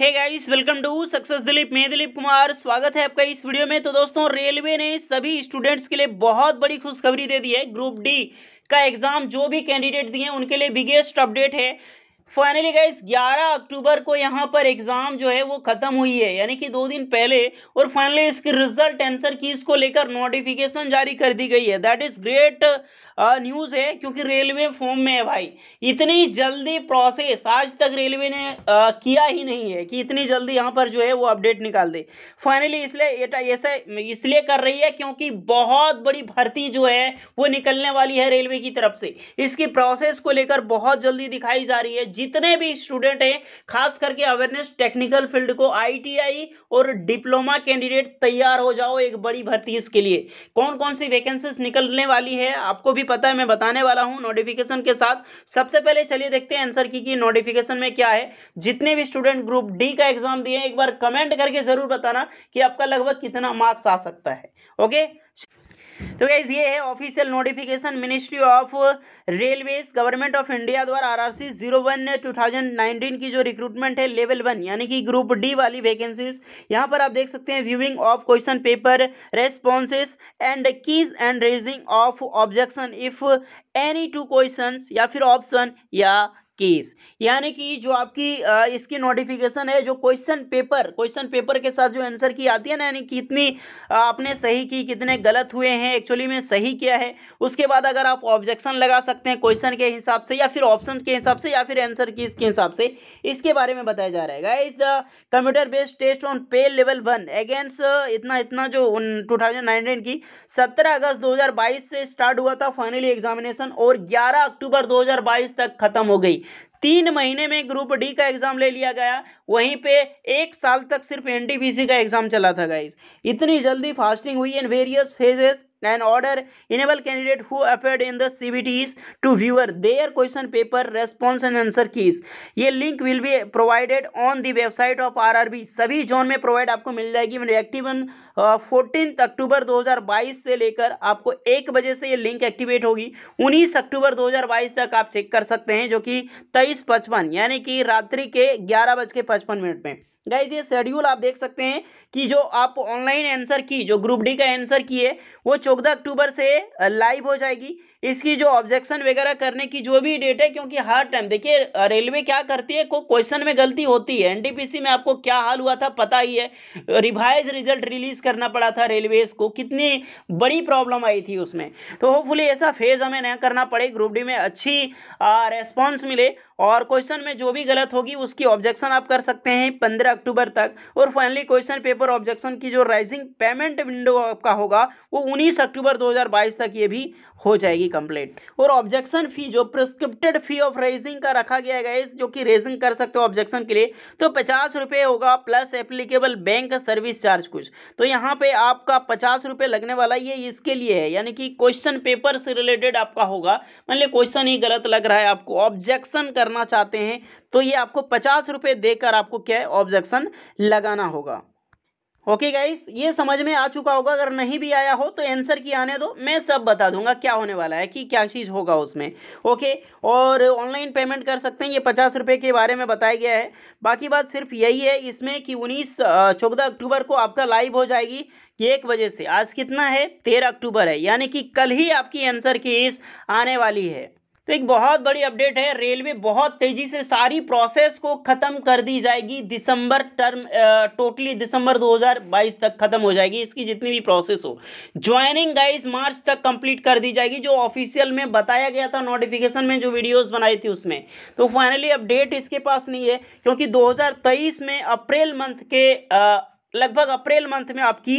hey guys welcome to success Dilip मैं दिलीप कुमार स्वागत है आपका इस वीडियो में तो दोस्तों रेलवे ने सभी स्टूडेंट्स के लिए बहुत बड़ी खुशखबरी दे दी है ग्रुप डी का एग्जाम जो भी कैंडिडेट दिए उनके लिए बिगेस्ट अपडेट है फाइनली गाइज 11 अक्टूबर को यहाँ पर एग्जाम जो है वो खत्म हुई है यानी कि दो दिन पहले और फाइनली इसके रिजल्ट आंसर कीज को लेकर नोटिफिकेशन जारी कर दी गई है दैट इज ग्रेट न्यूज है क्योंकि रेलवे फॉर्म में है भाई इतनी जल्दी प्रोसेस आज तक रेलवे ने आ, uh, किया ही नहीं है कि इतनी जल्दी यहाँ पर जो है वो अपडेट निकाल दे फाइनली इसलिए ऐसा इसलिए कर रही है क्योंकि बहुत बड़ी भर्ती जो है वो निकलने वाली है रेलवे की तरफ से इसकी प्रोसेस को लेकर बहुत जल्दी दिखाई जा रही है जितने भी स्टूडेंट हैं खास करके अवेयरनेस टेक्निकल फील्ड को आईटीआई और डिप्लोमा कैंडिडेट तैयार हो जाओ एक बड़ी भर्ती इसके लिए कौन कौन सी वैकेंसीज निकलने वाली है आपको भी पता है मैं बताने वाला हूँ नोटिफिकेशन के साथ सबसे पहले चलिए देखते हैं आंसर की कि नोटिफिकेशन में क्या है जितने भी स्टूडेंट ग्रुप डी का एग्जाम दिए एक बार कमेंट करके जरूर बताना कि आपका लगभग कितना मार्क्स आ सकता है ओके तो गैस ये है official notification ministry of railways government of India द्वारा R R C zero one two thousand nineteen की जो रिक्रूटमेंट है लेवल वन यानी कि ग्रुप डी वाली वैकेंसीज यहाँ पर आप देख सकते हैं viewing of question paper responses and keys and raising of objection if any to question या फिर ऑप्शन या केस यानी कि जो आपकी इसकी नोटिफिकेशन है जो क्वेश्चन पेपर क्वेश्चन पेपर के साथ जो आंसर की आती है ना यानी कितनी आपने सही की कितने गलत हुए हैं एक्चुअली में सही किया है उसके बाद अगर आप ऑब्जेक्शन लगा सकते हैं क्वेश्चन के हिसाब से या फिर ऑप्शन के हिसाब से या फिर आंसर की इसके हिसाब से इसके बारे में बताया जा रहा है is the computer based test on pay level one against इतना इतना जो टू की सत्रह अगस्त दो से स्टार्ट हुआ था फाइनली एग्जामिनेशन और ग्यारह अक्टूबर दो तक खत्म हो गई तीन महीने में ग्रुप डी का एग्जाम ले लिया गया वहीं पे एक साल तक सिर्फ एनडीपीसी का एग्जाम चला था गाइस इतनी जल्दी फास्टिंग हुई in various phases and order enable candidate who appear in the CBTs to viewer their question paper response and answer keys ये link will be provided on the website of RRB सभी zone में provide आपको मिल जाएगी active fourteen October 2022 से लेकर आपको एक बजे से ये लिंक एक्टिवेट होगी उन्नीस अक्टूबर 2022 तक आप चेक कर सकते हैं जो कि तेईस यानी कि रात्रि के ग्यारह बज के पचपन मिनट में गाइज ये शेड्यूल आप देख सकते हैं कि जो आप ऑनलाइन आंसर की जो ग्रुप डी का आंसर की है वो चौदह अक्टूबर से लाइव हो जाएगी इसकी जो ऑब्जेक्शन वगैरह करने की जो भी डेट है क्योंकि हर टाइम देखिए रेलवे क्या करती है को क्वेश्चन में गलती होती है एनडीपीसी में आपको क्या हाल हुआ था पता ही है रिवाइज रिजल्ट रिलीज करना पड़ा था रेलवेज को कितनी बड़ी प्रॉब्लम आई थी उसमें तो होपफुली ऐसा फेज हमें न करना पड़े ग्रुप डी में अच्छी रेस्पॉन्स मिले और क्वेश्चन में जो भी गलत होगी उसकी ऑब्जेक्शन आप कर सकते हैं पंद्रह अक्टूबर तक और फाइनली क्वेश्चन पेपर ऑब्जेक्शन की जो राइजिंग पेमेंट विंडो आपका होगा वो उन्नीस अक्टूबर दो तक ये भी हो जाएगी कंप्लेट और ऑब्जेक्शन फी जो प्रिस्क्रिप्टेड फी ऑफ रेजिंग का रखा गया है जो कि रेजिंग कर सकते हो ऑब्जेक्शन के लिए तो पचास रुपये होगा plus applicable bank service charge कुछ तो यहाँ पे आपका पचास रुपये लगने वाला ये इसके लिए है यानी कि क्वेश्चन पेपर से रिलेटेड आपका होगा मान लिया क्वेश्चन ही गलत लग रहा है आपको ऑब्जेक्शन करना चाहते हैं तो ये आपको पचास देकर आपको क्या है ऑब्जेक्शन लगाना होगा ओके गाइस ये समझ में आ चुका होगा अगर नहीं भी आया हो तो आंसर की आने दो मैं सब बता दूंगा क्या होने वाला है कि क्या चीज़ होगा उसमें ओके और ऑनलाइन पेमेंट कर सकते हैं ये पचास रुपये के बारे में बताया गया है बाकी बात सिर्फ यही है इसमें कि उन्नीस चौदह अक्टूबर को आपका लाइव हो जाएगी एक बजे से आज कितना है तेरह अक्टूबर है यानी कि कल ही आपकी आंसर की इस आने वाली है तो एक बहुत बड़ी अपडेट है रेलवे बहुत तेजी से सारी प्रोसेस को खत्म कर दी जाएगी दिसंबर टर्म टोटली दिसंबर 2022 तक खत्म हो जाएगी इसकी जितनी भी प्रोसेस हो ज्वाइनिंग गाइस मार्च तक कंप्लीट कर दी जाएगी जो ऑफिशियल में बताया गया था नोटिफिकेशन में जो वीडियोस बनाई थी उसमें तो फाइनली अपडेट इसके पास नहीं है क्योंकि दो में अप्रैल मंथ के आ, लगभग अप्रैल मंथ में आपकी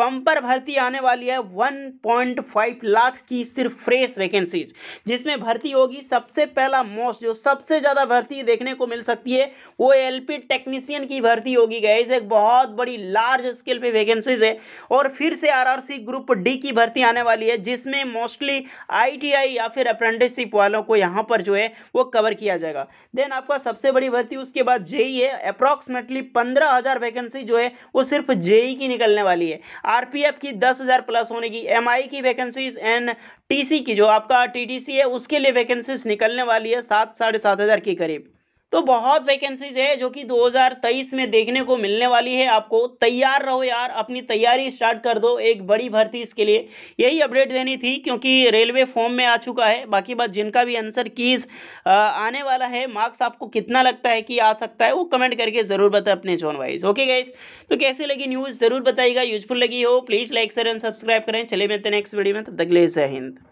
बम्पर भर्ती आने वाली है 1.5 लाख की सिर्फ फ्रेश वैकेंसीज जिसमें भर्ती होगी सबसे पहला मोस्ट जो सबसे ज़्यादा भर्ती देखने को मिल सकती है वो एलपी टेक्नीशियन की भर्ती होगी गैस एक बहुत बड़ी लार्ज स्केल पे वैकेंसीज है और फिर से आरआरसी ग्रुप डी की भर्ती आने वाली है जिसमें मोस्टली आई या फिर अप्रेंटिसशिप वालों को यहाँ पर जो है वो कवर किया जाएगा देन आपका सबसे बड़ी भर्ती उसके बाद जेई है अप्रॉक्सीमेटली पंद्रह वैकेंसी जो है वो सिर्फ जेई की निकलने वाली है आरपीएफ की दस हज़ार प्लस होने की एमआई की वैकेंसीज एंड टीसी की जो आपका टीटीसी है उसके लिए वैकेंसीज निकलने वाली है सात साढ़े सात हज़ार के करीब तो बहुत वैकेंसीज है जो कि 2023 में देखने को मिलने वाली है आपको तैयार रहो यार अपनी तैयारी स्टार्ट कर दो एक बड़ी भर्ती इसके लिए यही अपडेट देनी थी क्योंकि रेलवे फॉर्म में आ चुका है बाकी बात जिनका भी आंसर कीज आने वाला है मार्क्स आपको कितना लगता है कि आ सकता है वो कमेंट करके ज़रूर बताए अपने जोन वाइज ओके गाइज तो कैसे लगी न्यूज़ ज़रूर बताइएगा यूजफुल लगी हो please like share and subscribe करें चले मिलते नेक्स्ट वीडियो में तब तक ले हिंद